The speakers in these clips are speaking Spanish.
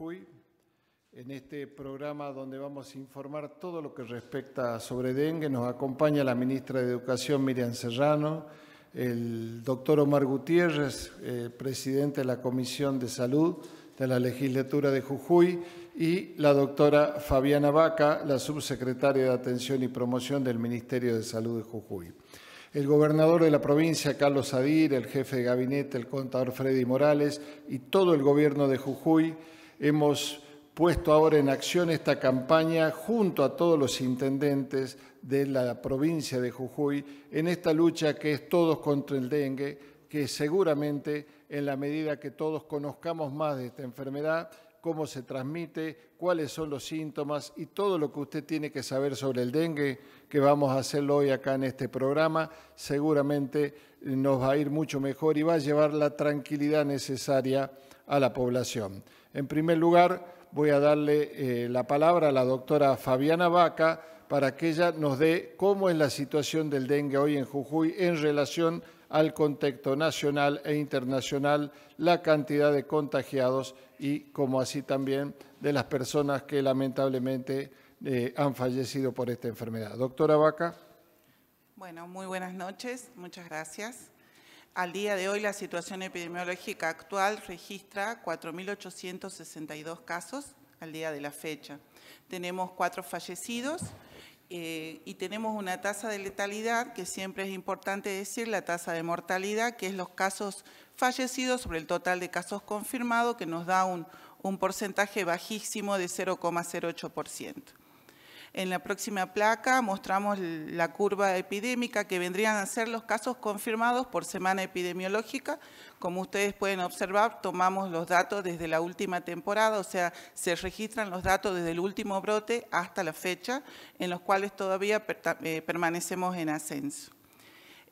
Jujuy, en este programa donde vamos a informar todo lo que respecta sobre dengue. Nos acompaña la ministra de Educación Miriam Serrano, el doctor Omar Gutiérrez, eh, presidente de la Comisión de Salud de la legislatura de Jujuy, y la doctora Fabiana Baca, la subsecretaria de Atención y Promoción del Ministerio de Salud de Jujuy. El gobernador de la provincia, Carlos Adir, el jefe de gabinete, el contador Freddy Morales y todo el gobierno de Jujuy Hemos puesto ahora en acción esta campaña junto a todos los intendentes de la provincia de Jujuy en esta lucha que es todos contra el dengue, que seguramente en la medida que todos conozcamos más de esta enfermedad, cómo se transmite, cuáles son los síntomas y todo lo que usted tiene que saber sobre el dengue, que vamos a hacerlo hoy acá en este programa, seguramente nos va a ir mucho mejor y va a llevar la tranquilidad necesaria a la población. En primer lugar, voy a darle eh, la palabra a la doctora Fabiana Vaca para que ella nos dé cómo es la situación del dengue hoy en Jujuy en relación al contexto nacional e internacional, la cantidad de contagiados y como así también de las personas que lamentablemente eh, han fallecido por esta enfermedad. Doctora Vaca. Bueno, muy buenas noches, muchas gracias. Al día de hoy, la situación epidemiológica actual registra 4.862 casos al día de la fecha. Tenemos cuatro fallecidos eh, y tenemos una tasa de letalidad, que siempre es importante decir, la tasa de mortalidad, que es los casos fallecidos sobre el total de casos confirmados, que nos da un, un porcentaje bajísimo de 0,08%. En la próxima placa mostramos la curva epidémica que vendrían a ser los casos confirmados por semana epidemiológica. Como ustedes pueden observar, tomamos los datos desde la última temporada, o sea, se registran los datos desde el último brote hasta la fecha, en los cuales todavía eh, permanecemos en ascenso.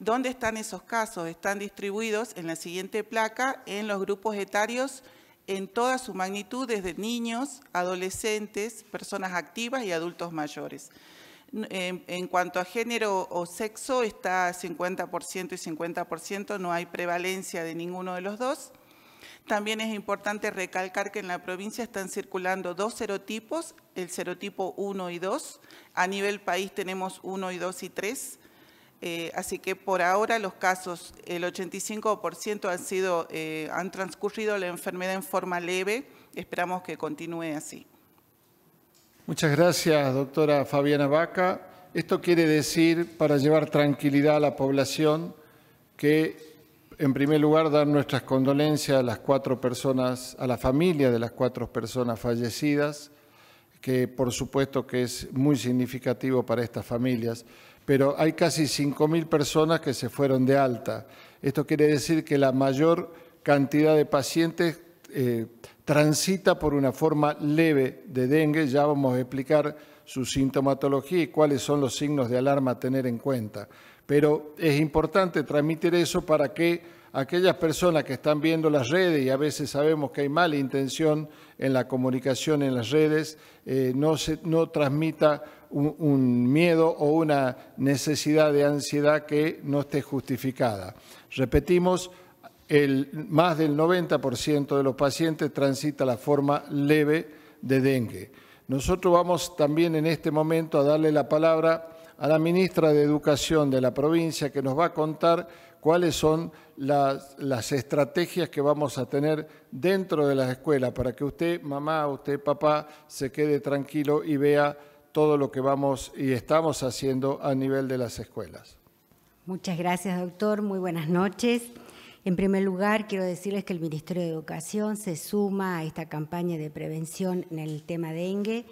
¿Dónde están esos casos? Están distribuidos en la siguiente placa en los grupos etarios en toda su magnitud, desde niños, adolescentes, personas activas y adultos mayores. En, cuanto a género o sexo, está 50% y 50%, no hay prevalencia de ninguno de los dos. También es importante recalcar que en la provincia están circulando dos serotipos, el serotipo 1 y 2. A nivel país tenemos 1 y 2 y 3. Eh, así que por ahora los casos, el 85% han, sido, eh, han transcurrido la enfermedad en forma leve. Esperamos que continúe así. Muchas gracias, doctora Fabiana Vaca. Esto quiere decir, para llevar tranquilidad a la población, que en primer lugar dar nuestras condolencias a las cuatro personas, a la familia de las cuatro personas fallecidas, que por supuesto que es muy significativo para estas familias pero hay casi 5.000 personas que se fueron de alta. Esto quiere decir que la mayor cantidad de pacientes eh, transita por una forma leve de dengue. Ya vamos a explicar su sintomatología y cuáles son los signos de alarma a tener en cuenta. Pero es importante transmitir eso para que aquellas personas que están viendo las redes, y a veces sabemos que hay mala intención en la comunicación en las redes, eh, no, se, no transmita un, miedo o una necesidad de ansiedad que no esté justificada. Repetimos, más del 90% de los pacientes transita la forma leve de dengue. Nosotros vamos también en este momento a darle la palabra a la ministra de Educación de la provincia que nos va a contar cuáles son las, las estrategias que vamos a tener dentro de las escuelas para que usted, mamá, usted, papá, se quede tranquilo y vea todo lo que vamos y estamos haciendo a nivel de las escuelas. Muchas gracias, doctor. Muy buenas noches. En primer lugar, quiero decirles que el Ministerio de Educación se suma a esta campaña de prevención en el tema de dengue,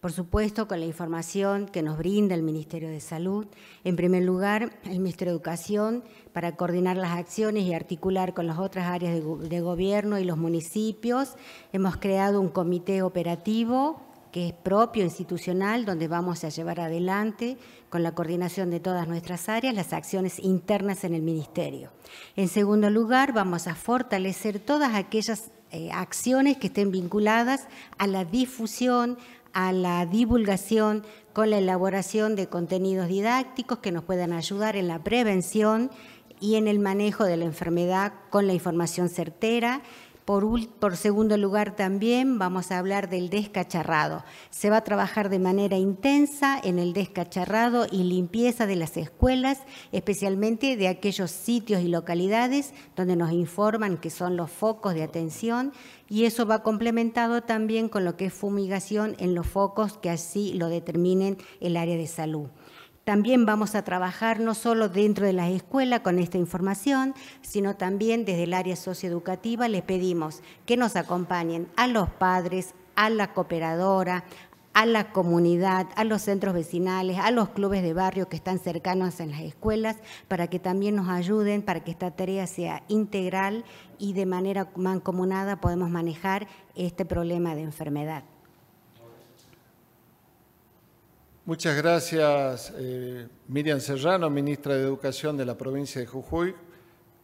por supuesto con la información que nos brinda el Ministerio de Salud. En primer lugar, el Ministerio de Educación para coordinar las acciones y articular con las otras áreas de, gobierno y los municipios. Hemos creado un comité operativo que es propio, institucional, donde vamos a llevar adelante, con la coordinación de todas nuestras áreas, las acciones internas en el Ministerio. En segundo lugar, vamos a fortalecer todas aquellas eh, acciones que estén vinculadas a la difusión, a la divulgación, con la elaboración de contenidos didácticos que nos puedan ayudar en la prevención y en el manejo de la enfermedad con la información certera por, segundo lugar, también vamos a hablar del descacharrado. Se va a trabajar de manera intensa en el descacharrado y limpieza de las escuelas, especialmente de aquellos sitios y localidades donde nos informan que son los focos de atención y eso va complementado también con lo que es fumigación en los focos que así lo determinen el área de salud. También vamos a trabajar no solo dentro de la escuela con esta información, sino también desde el área socioeducativa les pedimos que nos acompañen a los padres, a la cooperadora, a la comunidad, a los centros vecinales, a los clubes de barrio que están cercanos en las escuelas, para que también nos ayuden, para que esta tarea sea integral y de manera mancomunada podemos manejar este problema de enfermedad. Muchas gracias, eh, Miriam Serrano, ministra de Educación de la provincia de Jujuy.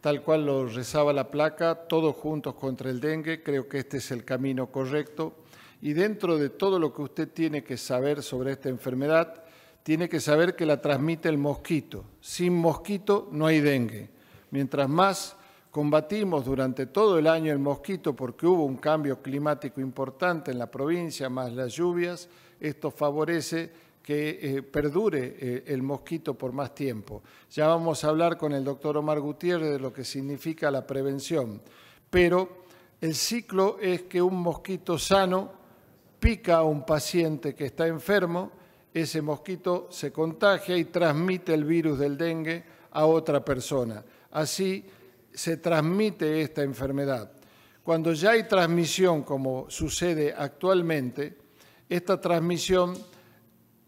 Tal cual lo rezaba la placa, todos juntos contra el dengue, creo que este es el camino correcto. Y dentro de todo lo que usted tiene que saber sobre esta enfermedad, tiene que saber que la transmite el mosquito. Sin mosquito no hay dengue. Mientras más combatimos durante todo el año el mosquito porque hubo un cambio climático importante en la provincia, más las lluvias, esto favorece que eh, perdure eh, el mosquito por más tiempo. Ya vamos a hablar con el doctor Omar Gutiérrez de lo que significa la prevención. Pero el ciclo es que un mosquito sano pica a un paciente que está enfermo, ese mosquito se contagia y transmite el virus del dengue a otra persona. Así se transmite esta enfermedad. Cuando ya hay transmisión, como sucede actualmente, esta transmisión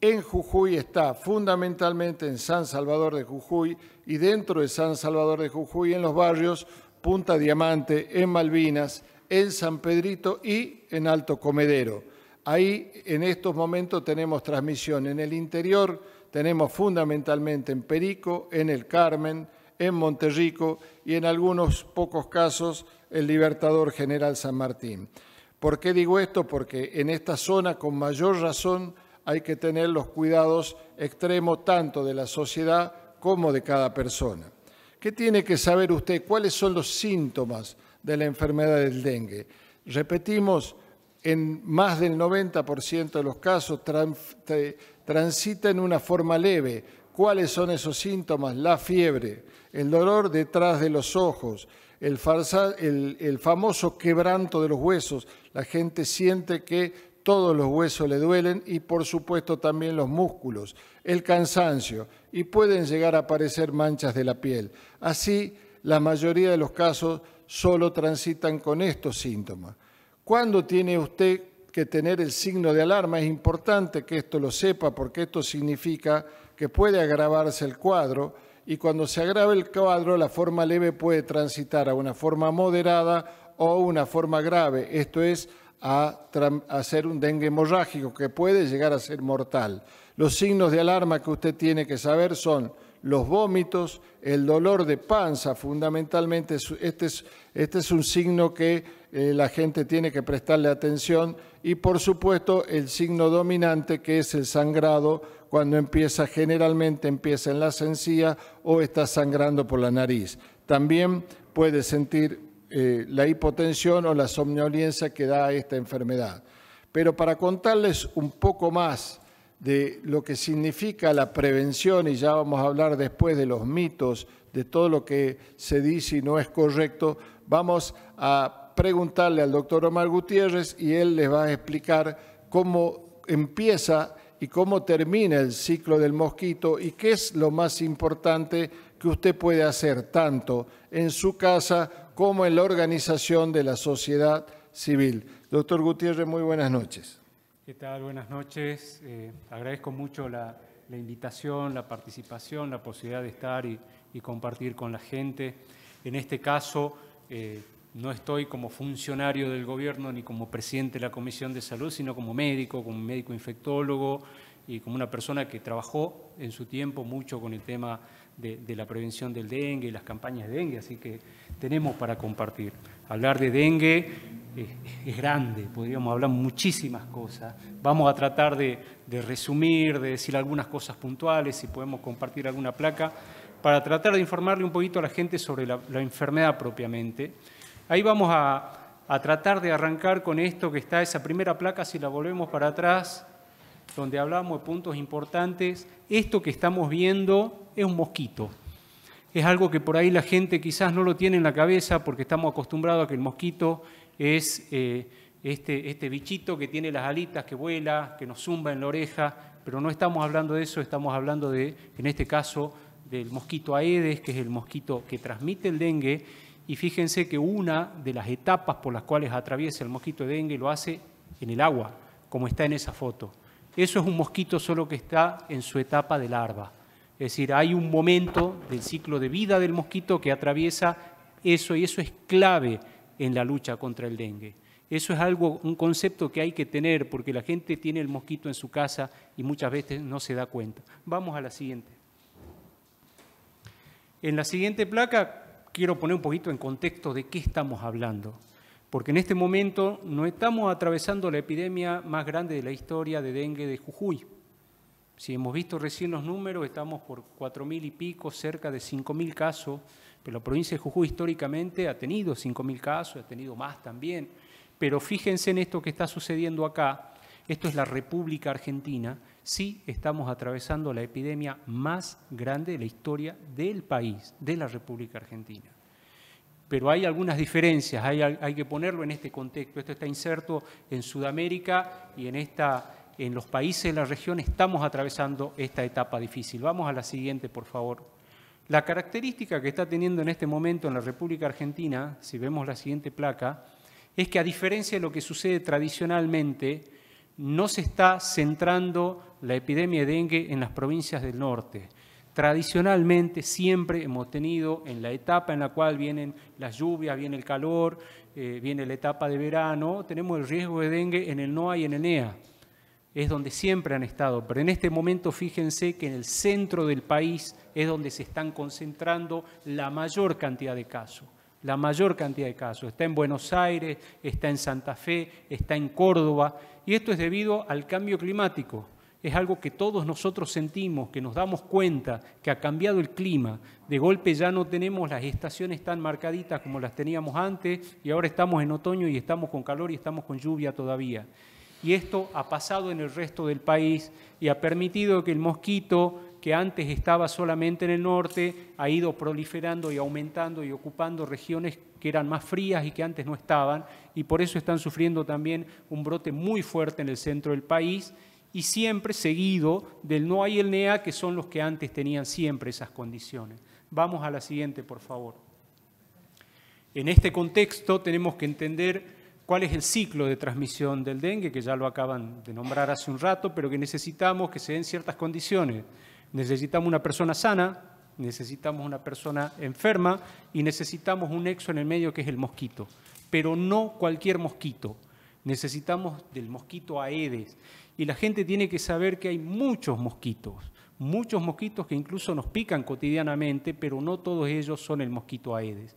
en Jujuy está fundamentalmente en San Salvador de Jujuy y dentro de San Salvador de Jujuy en los barrios Punta Diamante, en Malvinas, en San Pedrito y en Alto Comedero. Ahí en estos momentos tenemos transmisión en el interior, tenemos fundamentalmente en Perico, en El Carmen, en Monterrico y en algunos pocos casos el Libertador General San Martín. ¿Por qué digo esto? Porque en esta zona con mayor razón hay que tener los cuidados extremos tanto de la sociedad como de cada persona. ¿Qué tiene que saber usted? ¿Cuáles son los síntomas de la enfermedad del dengue? Repetimos, en más del 90% de los casos transita en una forma leve. ¿Cuáles son esos síntomas? La fiebre, el dolor detrás de los ojos, el, el famoso quebranto de los huesos. La gente siente que todos los huesos le duelen y por supuesto también los músculos, el cansancio y pueden llegar a aparecer manchas de la piel. Así, la mayoría de los casos solo transitan con estos síntomas. ¿Cuándo tiene usted que tener el signo de alarma? Es importante que esto lo sepa porque esto significa que puede agravarse el cuadro y cuando se agrave el cuadro la forma leve puede transitar a una forma moderada o una forma grave, esto es a, hacer un dengue hemorrágico que puede llegar a ser mortal. Los signos de alarma que usted tiene que saber son los vómitos, el dolor de panza, fundamentalmente este es, este es un signo que eh, la gente tiene que prestarle atención y por supuesto el signo dominante que es el sangrado cuando empieza generalmente empieza en la sencilla o está sangrando por la nariz. También puede sentir eh, la hipotensión o la somnolencia que da esta enfermedad. Pero para contarles un poco más de lo que significa la prevención, y ya vamos a hablar después de los mitos, de todo lo que se dice y no es correcto, vamos a preguntarle al doctor Omar Gutiérrez y él les va a explicar cómo empieza y cómo termina el ciclo del mosquito y qué es lo más importante que usted puede hacer tanto en su casa como en la organización de la sociedad civil. Doctor Gutiérrez, muy buenas noches. ¿Qué tal? Buenas noches. Eh, agradezco mucho la, invitación, la participación, la posibilidad de estar y, compartir con la gente. En este caso, eh, no estoy como funcionario del gobierno ni como presidente de la Comisión de Salud, sino como médico, como médico infectólogo y como una persona que trabajó en su tiempo mucho con el tema de, la prevención del dengue y las campañas de dengue, así que tenemos para compartir. Hablar de dengue es, grande, podríamos hablar muchísimas cosas. Vamos a tratar de, resumir, de decir algunas cosas puntuales, si podemos compartir alguna placa, para tratar de informarle un poquito a la gente sobre la, enfermedad propiamente. Ahí vamos a tratar de arrancar con esto que está, esa primera placa, si la volvemos para atrás, donde hablamos de puntos importantes, esto que estamos viendo es un mosquito. Es algo que por ahí la gente quizás no lo tiene en la cabeza porque estamos acostumbrados a que el mosquito es eh, este, este bichito que tiene las alitas, que vuela, que nos zumba en la oreja, pero no estamos hablando de eso, estamos hablando de, en este caso, del mosquito Aedes, que es el mosquito que transmite el dengue, y fíjense que una de las etapas por las cuales atraviesa el mosquito de dengue lo hace en el agua, como está en esa foto. Eso es un mosquito solo que está en su etapa de larva. Es decir, hay un momento del ciclo de vida del mosquito que atraviesa eso y eso es clave en la lucha contra el dengue. Eso es algo, un concepto que hay que tener porque la gente tiene el mosquito en su casa y muchas veces no se da cuenta. Vamos a la siguiente. En la siguiente placa quiero poner un poquito en contexto de qué estamos hablando porque en este momento no estamos atravesando la epidemia más grande de la historia de dengue de Jujuy. Si hemos visto recién los números, estamos por 4.000 y pico, cerca de 5.000 casos, pero la provincia de Jujuy históricamente ha tenido 5.000 casos, ha tenido más también. Pero fíjense en esto que está sucediendo acá, esto es la República Argentina, sí estamos atravesando la epidemia más grande de la historia del país, de la República Argentina pero hay algunas diferencias, hay, que ponerlo en este contexto. Esto está inserto en Sudamérica y en, esta, en los países de la región estamos atravesando esta etapa difícil. Vamos a la siguiente, por favor. La característica que está teniendo en este momento en la República Argentina, si vemos la siguiente placa, es que a diferencia de lo que sucede tradicionalmente, no se está centrando la epidemia de dengue en las provincias del norte tradicionalmente siempre hemos tenido en la etapa en la cual vienen las lluvias, viene el calor, eh, viene la etapa de verano, tenemos el riesgo de dengue en el NOA y en el e Es donde siempre han estado, pero en este momento fíjense que en el centro del país es donde se están concentrando la mayor cantidad de casos la mayor cantidad de casos. Está en Buenos Aires, está en Santa Fe, está en Córdoba, y esto es debido al cambio climático es algo que todos nosotros sentimos, que nos damos cuenta que ha cambiado el clima. De golpe ya no tenemos las estaciones tan marcaditas como las teníamos antes y ahora estamos en otoño y estamos con calor y estamos con lluvia todavía. Y esto ha pasado en el resto del país y ha permitido que el mosquito, que antes estaba solamente en el norte, ha ido proliferando y aumentando y ocupando regiones que eran más frías y que antes no estaban, y por eso están sufriendo también un brote muy fuerte en el centro del país y siempre seguido del no hay el NEA, que son los que antes tenían siempre esas condiciones. Vamos a la siguiente, por favor. En este contexto tenemos que entender cuál es el ciclo de transmisión del dengue, que ya lo acaban de nombrar hace un rato, pero que necesitamos que se den ciertas condiciones. Necesitamos una persona sana, necesitamos una persona enferma y necesitamos un nexo en el medio que es el mosquito, pero no cualquier mosquito. Necesitamos del mosquito Aedes. Y la gente tiene que saber que hay muchos mosquitos, muchos mosquitos que incluso nos pican cotidianamente, pero no todos ellos son el mosquito Aedes.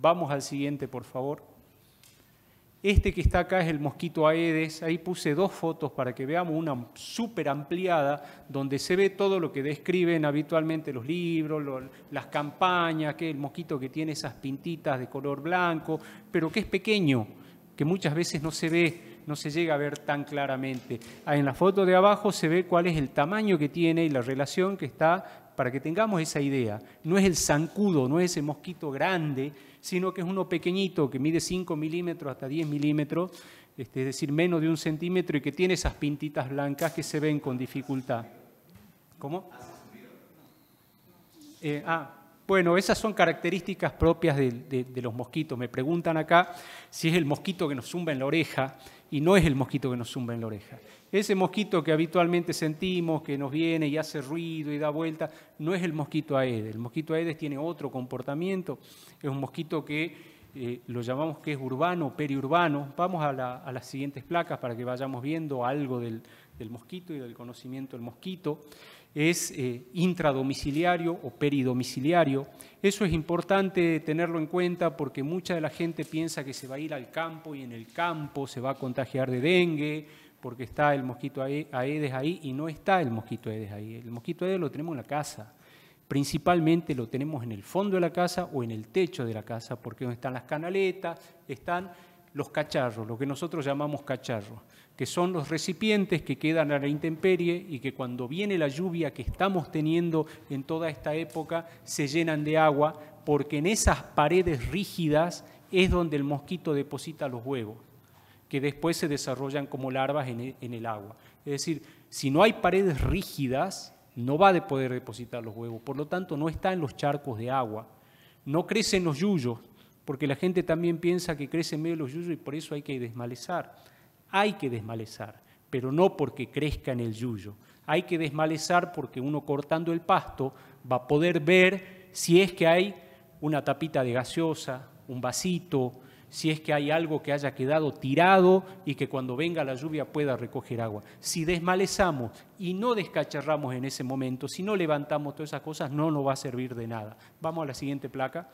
Vamos al siguiente, por favor. Este que está acá es el mosquito Aedes. Ahí puse dos fotos para que veamos una súper ampliada donde se ve todo lo que describen habitualmente los libros, las campañas, que el mosquito que tiene esas pintitas de color blanco, pero que es pequeño, que muchas veces no se ve no se llega a ver tan claramente. Ah, en la foto de abajo se ve cuál es el tamaño que tiene y la relación que está para que tengamos esa idea. No es el zancudo, no es ese mosquito grande, sino que es uno pequeñito que mide 5 milímetros hasta 10 milímetros, este, es decir, menos de un centímetro y que tiene esas pintitas blancas que se ven con dificultad. ¿Cómo? Eh, ah, bueno, esas son características propias de, los mosquitos. Me preguntan acá si es el mosquito que nos zumba en la oreja y no es el mosquito que nos zumba en la oreja. Ese mosquito que habitualmente sentimos, que nos viene y hace ruido y da vuelta, no es el mosquito Aedes. El mosquito Aedes tiene otro comportamiento. Es un mosquito que eh, lo llamamos que es urbano, periurbano. Vamos a, las siguientes placas para que vayamos viendo algo del mosquito y del conocimiento del mosquito es eh, intradomiciliario o peridomiciliario. Eso es importante tenerlo en cuenta porque mucha de la gente piensa que se va a ir al campo y en el campo se va a contagiar de dengue porque está el mosquito Aedes ahí y no está el mosquito Aedes ahí. El mosquito Aedes lo tenemos en la casa. Principalmente lo tenemos en el fondo de la casa o en el techo de la casa porque donde están las canaletas, están los cacharros, lo que nosotros llamamos cacharros que son los recipientes que quedan a la intemperie y que cuando viene la lluvia que estamos teniendo en toda esta época se llenan de agua, porque en esas paredes rígidas es donde el mosquito deposita los huevos, que después se desarrollan como larvas en e, el, agua. Es decir, si no hay paredes rígidas, no va a poder depositar los huevos, por lo tanto no está en los charcos de agua, no crecen los yuyos, porque la gente también piensa que crecen medio los yuyos y por eso hay que desmalezar hay que desmalezar, pero no porque crezca en el yuyo. Hay que desmalezar porque uno cortando el pasto va a poder ver si es que hay una tapita de gaseosa, un vasito, si es que hay algo que haya quedado tirado y que cuando venga la lluvia pueda recoger agua. Si desmalezamos y no descacharramos en ese momento, si no levantamos todas esas cosas, no nos va a servir de nada. Vamos a la siguiente placa.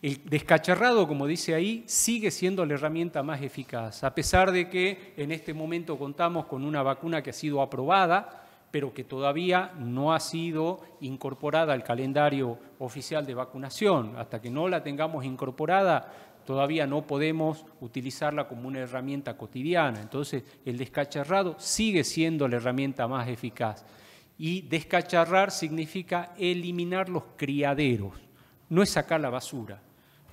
El descacharrado, como dice ahí, sigue siendo la herramienta más eficaz, a pesar de que en este momento contamos con una vacuna que ha sido aprobada, pero que todavía no ha sido incorporada al calendario oficial de vacunación. Hasta que no la tengamos incorporada, todavía no podemos utilizarla como una herramienta cotidiana. Entonces, el descacharrado sigue siendo la herramienta más eficaz. Y descacharrar significa eliminar los criaderos, no es sacar la basura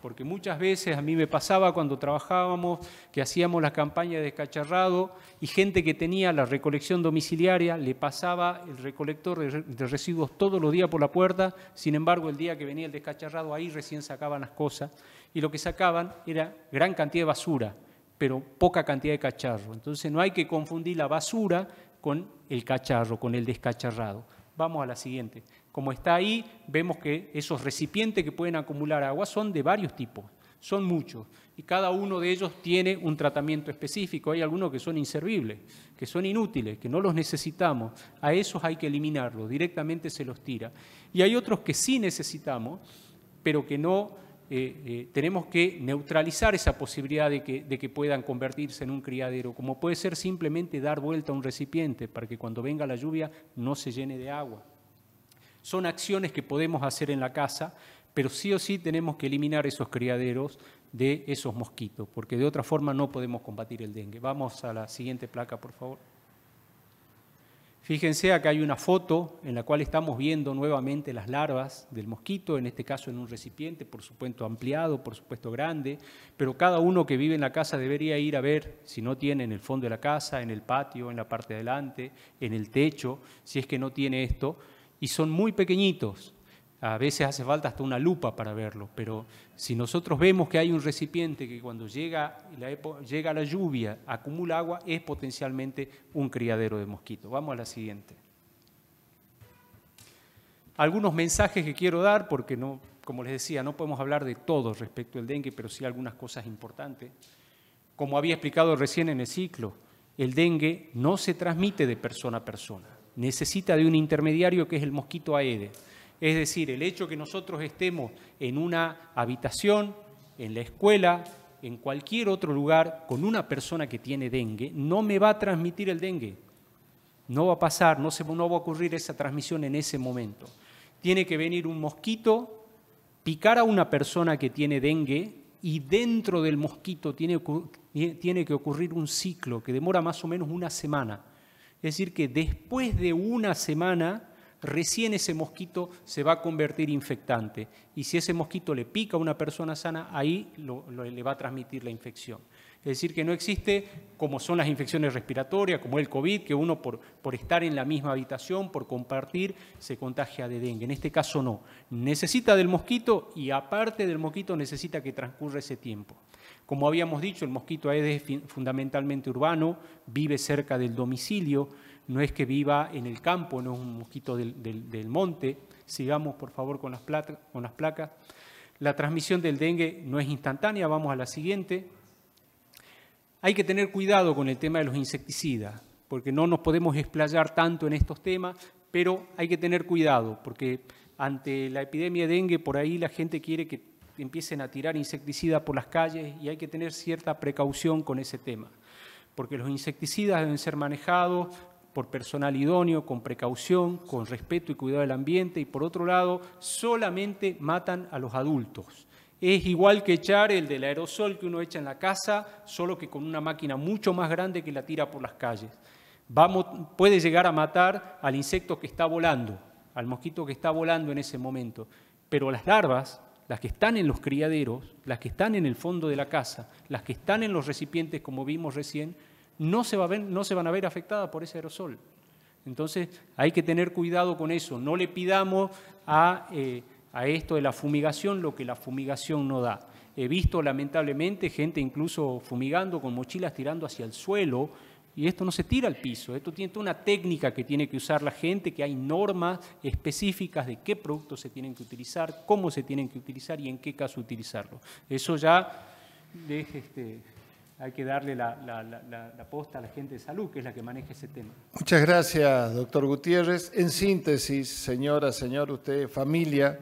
porque muchas veces a mí me pasaba cuando trabajábamos que hacíamos la campaña de descacharrado, y gente que tenía la recolección domiciliaria le pasaba el recolector de residuos todos los días por la puerta, sin embargo el día que venía el descacharrado ahí recién sacaban las cosas y lo que sacaban era gran cantidad de basura, pero poca cantidad de cacharro. Entonces no hay que confundir la basura con el cacharro, con el descacharrado. Vamos a la siguiente. Como está ahí, vemos que esos recipientes que pueden acumular agua son de varios tipos, son muchos, y cada uno de ellos tiene un tratamiento específico. Hay algunos que son inservibles, que son inútiles, que no los necesitamos. A esos hay que eliminarlos, directamente se los tira. Y hay otros que sí necesitamos, pero que no eh, eh, tenemos que neutralizar esa posibilidad de que, de que, puedan convertirse en un criadero, como puede ser simplemente dar vuelta a un recipiente para que cuando venga la lluvia no se llene de agua. Son acciones que podemos hacer en la casa, pero sí o sí tenemos que eliminar esos criaderos de esos mosquitos, porque de otra forma no podemos combatir el dengue. Vamos a la siguiente placa, por favor. Fíjense, acá hay una foto en la cual estamos viendo nuevamente las larvas del mosquito, en este caso en un recipiente, por supuesto ampliado, por supuesto grande, pero cada uno que vive en la casa debería ir a ver si no tiene en el fondo de la casa, en el patio, en la parte de adelante, en el techo, si es que no tiene esto, y son muy pequeñitos. A veces hace falta hasta una lupa para verlos pero si nosotros vemos que hay un recipiente que cuando llega la, la lluvia acumula agua, es potencialmente un criadero de mosquitos. Vamos a la siguiente. Algunos mensajes que quiero dar, porque no, como les decía, no podemos hablar de todo respecto al dengue, pero sí algunas cosas importantes. Como había explicado recién en el ciclo, el dengue no se transmite de persona a persona necesita de un intermediario que es el mosquito Aedes. Es decir, el hecho que nosotros estemos en una habitación, en la escuela, en cualquier otro lugar, con una persona que tiene dengue, no me va a transmitir el dengue. No va a pasar, no, se, no va a ocurrir esa transmisión en ese momento. Tiene que venir un mosquito, picar a una persona que tiene dengue y dentro del mosquito tiene, tiene que ocurrir un ciclo que demora más o menos una semana es decir, que después de una semana recién ese mosquito se va a convertir infectante. Y si ese mosquito le pica a una persona sana, ahí le va a transmitir la infección. Es decir, que no existe, como son las infecciones respiratorias, como el COVID, que uno por estar en la misma habitación, por compartir, se contagia de dengue. En este caso no. Necesita del mosquito y aparte del mosquito necesita que transcurra ese tiempo. Como habíamos dicho, el mosquito Aedes es fundamentalmente urbano, vive cerca del domicilio, no es que viva en el campo, no es un mosquito del, monte. Sigamos, por favor, con las, con las placas. La transmisión del dengue no es instantánea, vamos a la siguiente. Hay que tener cuidado con el tema de los insecticidas, porque no nos podemos explayar tanto en estos temas, pero hay que tener cuidado, porque ante la epidemia de dengue por ahí la gente quiere que empiecen a tirar insecticidas por las calles y hay que tener cierta precaución con ese tema, porque los insecticidas deben ser manejados por personal idóneo, con precaución, con respeto y cuidado del ambiente, y por otro lado, solamente matan a los adultos. Es igual que echar el del aerosol que uno echa en la casa, solo que con una máquina mucho más grande que la tira por las calles. Vamos, puede llegar a matar al insecto que está volando, al mosquito que está volando en ese momento, pero las larvas las que están en los criaderos, las que están en el fondo de la casa, las que están en los recipientes, como vimos recién, no se, ver, no se van a ver afectadas por ese aerosol. Entonces hay que tener cuidado con eso. No le pidamos a, eh, a esto de la fumigación lo que la fumigación no da. He visto lamentablemente gente incluso fumigando con mochilas tirando hacia el suelo, y esto no se tira al piso, esto tiene toda una técnica que tiene que usar la gente, que hay normas específicas de qué productos se tienen que utilizar, cómo se tienen que utilizar y en qué caso utilizarlo. Eso ya este, hay que darle la, aposta posta a la gente de salud, que es la que maneja ese tema. Muchas gracias, doctor Gutiérrez. En síntesis, señora, señor, usted, familia,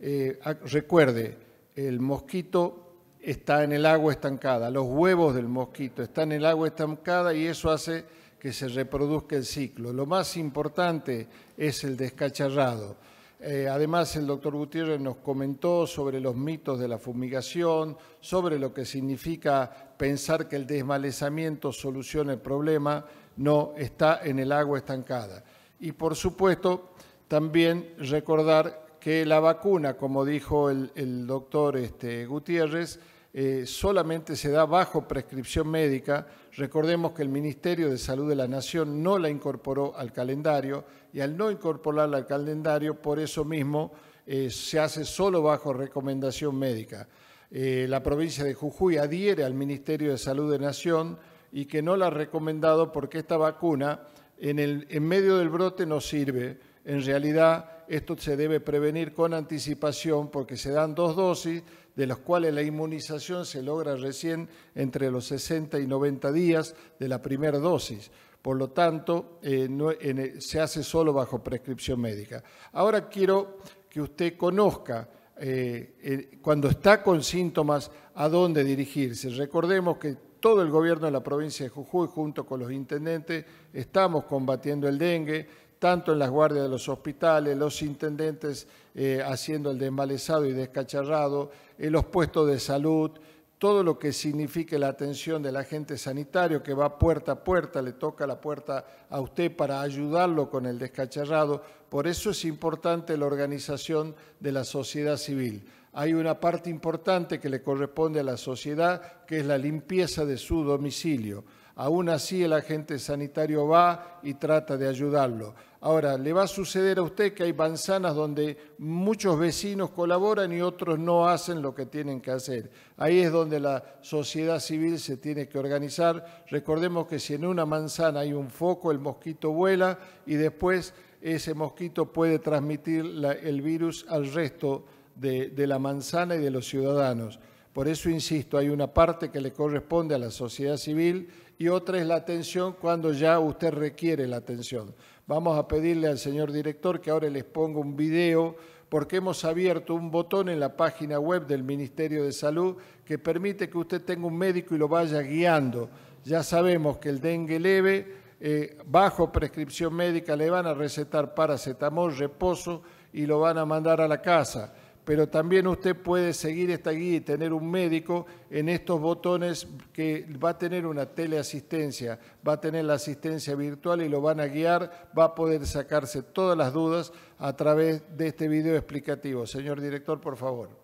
eh, recuerde, el mosquito está en el agua estancada, los huevos del mosquito están en el agua estancada y eso hace que se reproduzca el ciclo. Lo más importante es el descacharrado. Eh, además, el doctor Gutiérrez nos comentó sobre los mitos de la fumigación, sobre lo que significa pensar que el desmalezamiento soluciona el problema, no está en el agua estancada. Y por supuesto, también recordar que la vacuna, como dijo el, doctor este, Gutiérrez, eh, solamente se da bajo prescripción médica. Recordemos que el Ministerio de Salud de la Nación no la incorporó al calendario y al no incorporarla al calendario, por eso mismo eh, se hace solo bajo recomendación médica. Eh, la provincia de Jujuy adhiere al Ministerio de Salud de Nación y que no la ha recomendado porque esta vacuna en, el, en medio del brote no sirve. En realidad, esto se debe prevenir con anticipación porque se dan dos dosis, de las cuales la inmunización se logra recién entre los 60 y 90 días de la primera dosis. Por lo tanto, eh, eh, se hace solo bajo prescripción médica. Ahora quiero que usted conozca eh, cuando está con síntomas a dónde dirigirse. Recordemos que todo el gobierno de la provincia de Jujuy, junto con los intendentes, estamos combatiendo el dengue tanto en las guardias de los hospitales, los intendentes eh, haciendo el desmalezado y descacharrado, en eh, los puestos de salud, todo lo que signifique la atención del agente sanitario que va puerta a puerta, le toca la puerta a usted para ayudarlo con el descacharrado. Por eso es importante la organización de la sociedad civil. Hay una parte importante que le corresponde a la sociedad, que es la limpieza de su domicilio Aún así el agente sanitario va y trata de ayudarlo. Ahora, le va a suceder a usted que hay manzanas donde muchos vecinos colaboran y otros no hacen lo que tienen que hacer. Ahí es donde la sociedad civil se tiene que organizar. Recordemos que si en una manzana hay un foco, el mosquito vuela y después ese mosquito puede transmitir el virus al resto de la manzana y de los ciudadanos. Por eso, insisto, hay una parte que le corresponde a la sociedad civil y otra es la atención cuando ya usted requiere la atención. Vamos a pedirle al señor director que ahora les ponga un video porque hemos abierto un botón en la página web del Ministerio de Salud que permite que usted tenga un médico y lo vaya guiando. Ya sabemos que el dengue leve, eh, bajo prescripción médica, le van a recetar paracetamol, reposo y lo van a mandar a la casa pero también usted puede seguir esta guía y tener un médico en estos botones que va a tener una teleasistencia, va a tener la asistencia virtual y lo van a guiar, va a poder sacarse todas las dudas a través de este video explicativo. Señor director, por favor.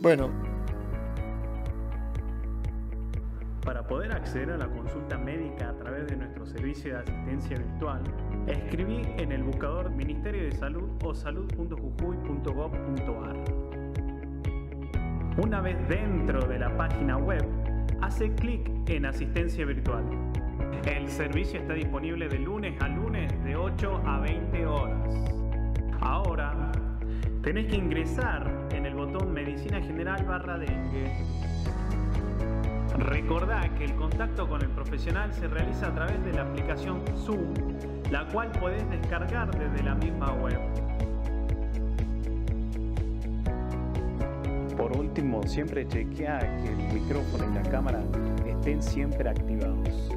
Bueno. Para poder acceder a la consulta médica a través de nuestro servicio de asistencia virtual, escribí en el buscador Ministerio de Salud o salud.jujuy.gov.ar. Una vez dentro de la página web, hace clic en asistencia virtual. El servicio está disponible de lunes a lunes de 8 a 20 horas. Ahora, tenés que ingresar en el botón Medicina General barra dengue Recordá que el contacto con el profesional se realiza a través de la aplicación Zoom, la cual podés descargar desde la misma web. Por último, siempre chequea que el micrófono y la cámara estén siempre activados.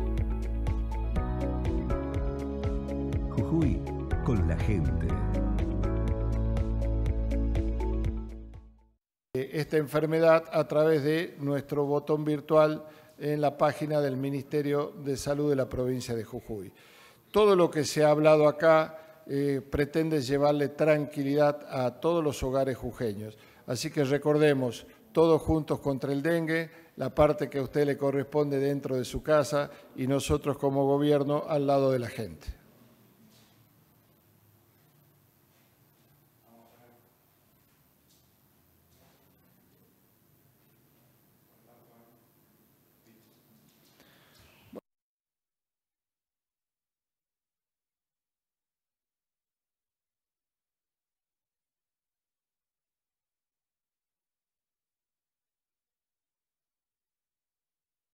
Jujuy con la gente. esta enfermedad a través de nuestro botón virtual en la página del Ministerio de Salud de la provincia de Jujuy. Todo lo que se ha hablado acá eh, pretende llevarle tranquilidad a todos los hogares jujeños. Así que recordemos, todos juntos contra el dengue, la parte que a usted le corresponde dentro de su casa y nosotros como gobierno al lado de la gente.